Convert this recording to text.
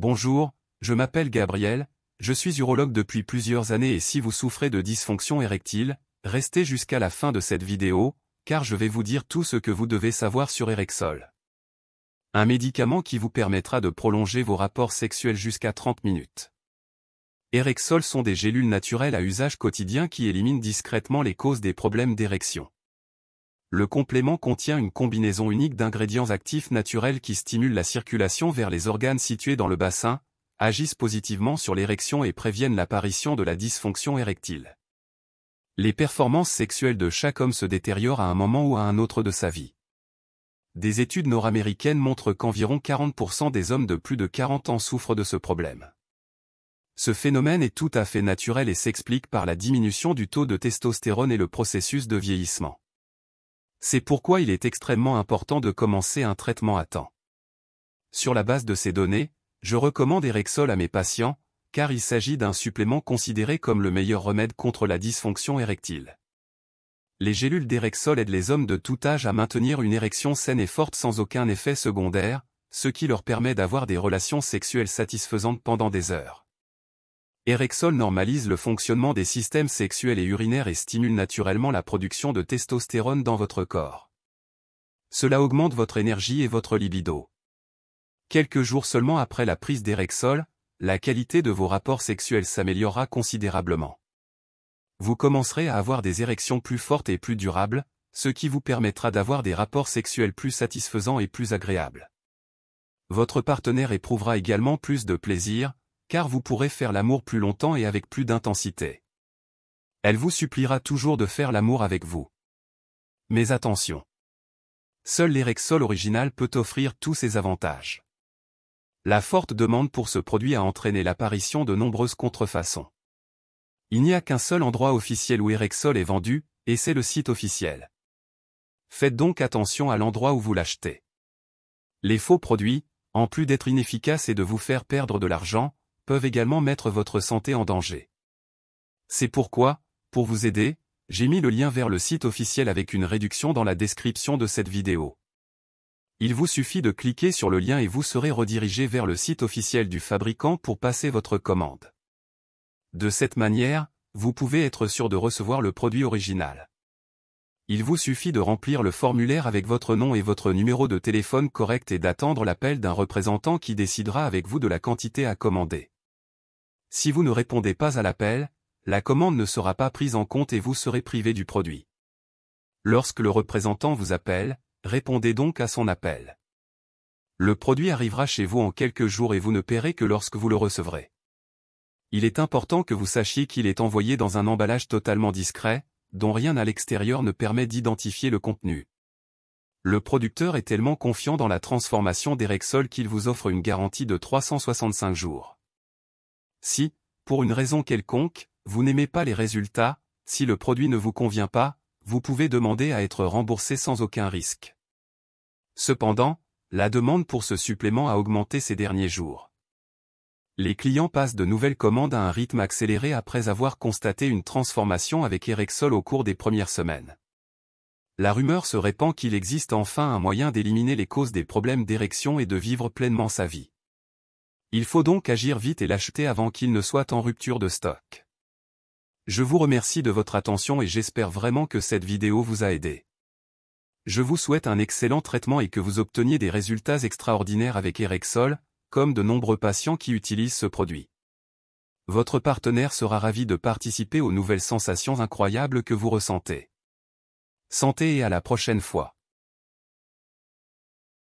Bonjour, je m'appelle Gabriel, je suis urologue depuis plusieurs années et si vous souffrez de dysfonction érectile, restez jusqu'à la fin de cette vidéo, car je vais vous dire tout ce que vous devez savoir sur Erexol. Un médicament qui vous permettra de prolonger vos rapports sexuels jusqu'à 30 minutes. Erexol sont des gélules naturelles à usage quotidien qui éliminent discrètement les causes des problèmes d'érection. Le complément contient une combinaison unique d'ingrédients actifs naturels qui stimulent la circulation vers les organes situés dans le bassin, agissent positivement sur l'érection et préviennent l'apparition de la dysfonction érectile. Les performances sexuelles de chaque homme se détériorent à un moment ou à un autre de sa vie. Des études nord-américaines montrent qu'environ 40% des hommes de plus de 40 ans souffrent de ce problème. Ce phénomène est tout à fait naturel et s'explique par la diminution du taux de testostérone et le processus de vieillissement. C'est pourquoi il est extrêmement important de commencer un traitement à temps. Sur la base de ces données, je recommande Erexol à mes patients, car il s'agit d'un supplément considéré comme le meilleur remède contre la dysfonction érectile. Les gélules d'Erexol aident les hommes de tout âge à maintenir une érection saine et forte sans aucun effet secondaire, ce qui leur permet d'avoir des relations sexuelles satisfaisantes pendant des heures. Erexol normalise le fonctionnement des systèmes sexuels et urinaires et stimule naturellement la production de testostérone dans votre corps. Cela augmente votre énergie et votre libido. Quelques jours seulement après la prise d'Erexol, la qualité de vos rapports sexuels s'améliorera considérablement. Vous commencerez à avoir des érections plus fortes et plus durables, ce qui vous permettra d'avoir des rapports sexuels plus satisfaisants et plus agréables. Votre partenaire éprouvera également plus de plaisir, car vous pourrez faire l'amour plus longtemps et avec plus d'intensité. Elle vous suppliera toujours de faire l'amour avec vous. Mais attention. Seul l'Erexol original peut offrir tous ces avantages. La forte demande pour ce produit a entraîné l'apparition de nombreuses contrefaçons. Il n'y a qu'un seul endroit officiel où Erexol est vendu, et c'est le site officiel. Faites donc attention à l'endroit où vous l'achetez. Les faux produits, en plus d'être inefficaces et de vous faire perdre de l'argent, peuvent également mettre votre santé en danger. C'est pourquoi, pour vous aider, j'ai mis le lien vers le site officiel avec une réduction dans la description de cette vidéo. Il vous suffit de cliquer sur le lien et vous serez redirigé vers le site officiel du fabricant pour passer votre commande. De cette manière, vous pouvez être sûr de recevoir le produit original. Il vous suffit de remplir le formulaire avec votre nom et votre numéro de téléphone correct et d'attendre l'appel d'un représentant qui décidera avec vous de la quantité à commander. Si vous ne répondez pas à l'appel, la commande ne sera pas prise en compte et vous serez privé du produit. Lorsque le représentant vous appelle, répondez donc à son appel. Le produit arrivera chez vous en quelques jours et vous ne paierez que lorsque vous le recevrez. Il est important que vous sachiez qu'il est envoyé dans un emballage totalement discret, dont rien à l'extérieur ne permet d'identifier le contenu. Le producteur est tellement confiant dans la transformation d'Erexol qu'il vous offre une garantie de 365 jours. Si, pour une raison quelconque, vous n'aimez pas les résultats, si le produit ne vous convient pas, vous pouvez demander à être remboursé sans aucun risque. Cependant, la demande pour ce supplément a augmenté ces derniers jours. Les clients passent de nouvelles commandes à un rythme accéléré après avoir constaté une transformation avec Erexol au cours des premières semaines. La rumeur se répand qu'il existe enfin un moyen d'éliminer les causes des problèmes d'érection et de vivre pleinement sa vie. Il faut donc agir vite et l'acheter avant qu'il ne soit en rupture de stock. Je vous remercie de votre attention et j'espère vraiment que cette vidéo vous a aidé. Je vous souhaite un excellent traitement et que vous obteniez des résultats extraordinaires avec Erexol, comme de nombreux patients qui utilisent ce produit. Votre partenaire sera ravi de participer aux nouvelles sensations incroyables que vous ressentez. Santé et à la prochaine fois.